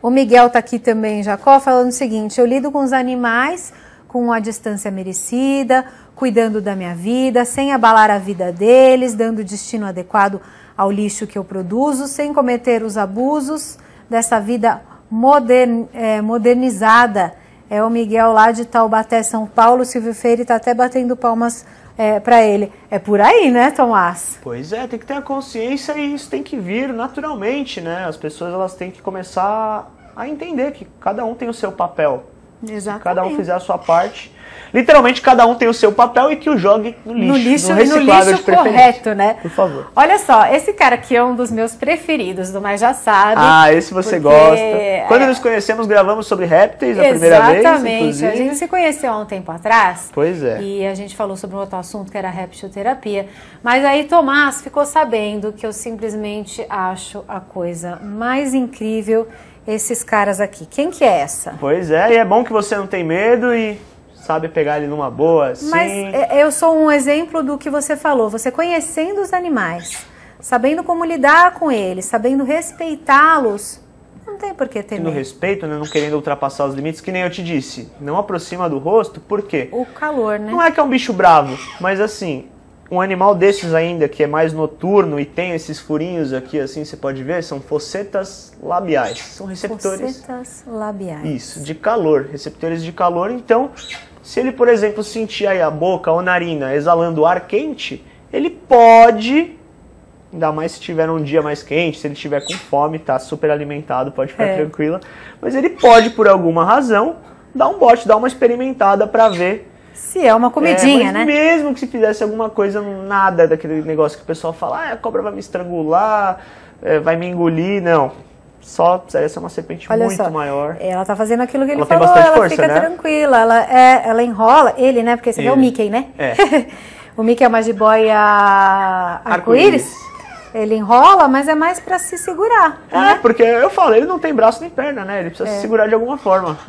O Miguel está aqui também, Jacó, falando o seguinte: eu lido com os animais com a distância merecida, cuidando da minha vida, sem abalar a vida deles, dando destino adequado ao lixo que eu produzo, sem cometer os abusos dessa vida eh, modernizada é o Miguel lá de Taubaté, São Paulo. O Silvio Feire está até batendo palmas é, para ele. É por aí, né, Tomás? Pois é, tem que ter a consciência e isso tem que vir naturalmente, né? As pessoas elas têm que começar a entender que cada um tem o seu papel. Exatamente. Se cada um fizer a sua parte, literalmente cada um tem o seu papel e que o jogue no lixo. No lixo, no no lixo correto, né? Por favor. Olha só, esse cara aqui é um dos meus preferidos, do Mais Já Sabe. Ah, esse você porque... gosta. É- Quando é... nos conhecemos, gravamos sobre répteis a primeira vez. Exatamente. A gente se conheceu há um tempo atrás. Pois é. E a gente falou sobre um outro assunto que era reptoterapia. Mas aí Tomás ficou sabendo que eu simplesmente acho a coisa mais incrível esses caras aqui. Quem que é essa? Pois é, e é bom que você não tem medo e sabe pegar ele numa boa. sim Mas assim? é, eu sou um exemplo do que você falou. Você conhecendo os animais, sabendo como lidar com eles, sabendo respeitá-los, não tem por que temer. No respeito, né? não querendo ultrapassar os limites, que nem eu te disse. Não aproxima do rosto, por quê? O calor, né? Não é que é um bicho bravo, mas assim, um animal desses ainda que é mais noturno e tem esses furinhos aqui, assim, você pode ver, são focetas labiais. São receptores. Focetas labiais. Isso, de calor, receptores de calor. Então, se ele, por exemplo, sentir aí a boca ou narina exalando ar quente, ele pode Ainda mais se tiver um dia mais quente, se ele tiver com fome, tá super alimentado, pode ficar é. tranquila. Mas ele pode, por alguma razão, dar um bote, dar uma experimentada para ver se é uma comidinha, é, né? Mesmo que se fizesse alguma coisa, nada daquele negócio que o pessoal fala, ah, a cobra vai me estrangular, é, vai me engolir, não. Só precisaria ser é uma serpente Olha muito só, maior. Ela tá fazendo aquilo que ele ela falou, ela força, fica né? tranquila, ela, é, ela enrola, ele, né? Porque esse aqui é o Mickey, né? É. o Mickey é uma jiboia arco-íris. Arco ele enrola, mas é mais para se segurar. É, né? porque eu falo, ele não tem braço nem perna, né? Ele precisa é. se segurar de alguma forma.